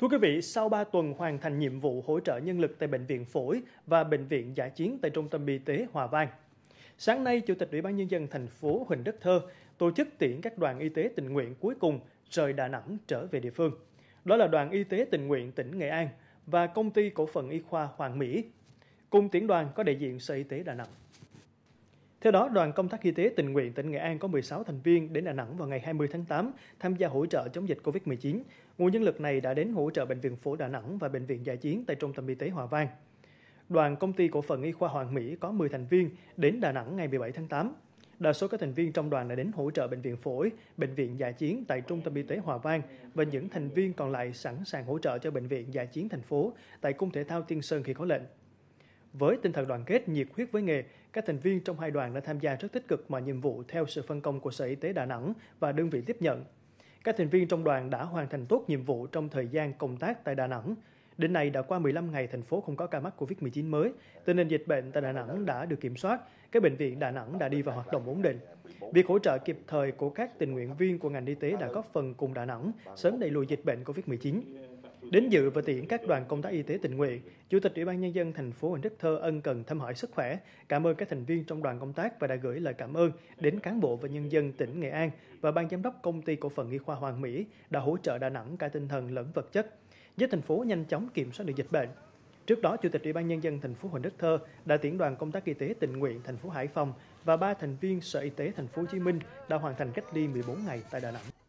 Thưa quý vị, sau 3 tuần hoàn thành nhiệm vụ hỗ trợ nhân lực tại Bệnh viện Phổi và Bệnh viện Giả Chiến tại Trung tâm Y tế Hòa Vang, sáng nay Chủ tịch Ủy ban Nhân dân thành phố Huỳnh Đức Thơ tổ chức tiễn các đoàn y tế tình nguyện cuối cùng rời Đà Nẵng trở về địa phương. Đó là đoàn y tế tình nguyện tỉnh Nghệ An và công ty cổ phần y khoa Hoàng Mỹ. Cùng tiễn đoàn có đại diện Sở Y tế Đà Nẵng. Theo đó, đoàn công tác y tế tình nguyện tỉnh Nghệ An có 16 thành viên đến Đà Nẵng vào ngày 20 tháng 8 tham gia hỗ trợ chống dịch COVID-19. Nguồn nhân lực này đã đến hỗ trợ Bệnh viện Phổ Đà Nẵng và Bệnh viện Giải chiến tại Trung tâm Y tế Hòa Vang. Đoàn công ty cổ phần y khoa Hoàng Mỹ có 10 thành viên đến Đà Nẵng ngày 17 tháng 8. Đa số các thành viên trong đoàn đã đến hỗ trợ Bệnh viện Phổi, Bệnh viện Giải chiến tại Trung tâm Y tế Hòa Vang và những thành viên còn lại sẵn sàng hỗ trợ cho Bệnh viện Giải chiến thành phố tại Cung Thể thao Tiên Sơn khi có lệnh. Với tinh thần đoàn kết, nhiệt huyết với nghề, các thành viên trong hai đoàn đã tham gia rất tích cực mọi nhiệm vụ theo sự phân công của Sở Y tế Đà Nẵng và đơn vị tiếp nhận. Các thành viên trong đoàn đã hoàn thành tốt nhiệm vụ trong thời gian công tác tại Đà Nẵng. Đến nay đã qua 15 ngày thành phố không có ca mắc Covid-19 mới, tình hình dịch bệnh tại Đà Nẵng đã được kiểm soát, các bệnh viện Đà Nẵng đã đi vào hoạt động ổn định. Việc hỗ trợ kịp thời của các tình nguyện viên của ngành y tế đã góp phần cùng Đà Nẵng sớm đẩy lùi dịch bệnh Covid-19. Đến dự và tiễn các đoàn công tác y tế tình nguyện, Chủ tịch Ủy ban Nhân dân thành phố Huỳnh Đức Thơ ân cần thăm hỏi sức khỏe, cảm ơn các thành viên trong đoàn công tác và đã gửi lời cảm ơn đến cán bộ và nhân dân tỉnh Nghệ An và Ban Giám đốc Công ty Cổ phần Y khoa Hoàng Mỹ đã hỗ trợ Đà Nẵng cả tinh thần lẫn vật chất, giúp thành phố nhanh chóng kiểm soát được dịch bệnh. Trước đó, Chủ tịch Ủy ban nhân dân thành phố Huỳnh Đức Thơ đã tiễn đoàn công tác y tế tình nguyện thành phố Hải Phòng và ba thành viên Sở Y tế thành phố Hồ Chí Minh đã hoàn thành cách ly 14 ngày tại Đà Nẵng.